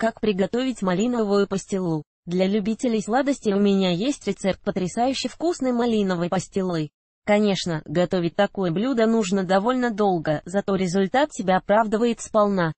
Как приготовить малиновую пастилу? Для любителей сладости у меня есть рецепт потрясающе вкусной малиновой пастилы. Конечно, готовить такое блюдо нужно довольно долго, зато результат себя оправдывает сполна.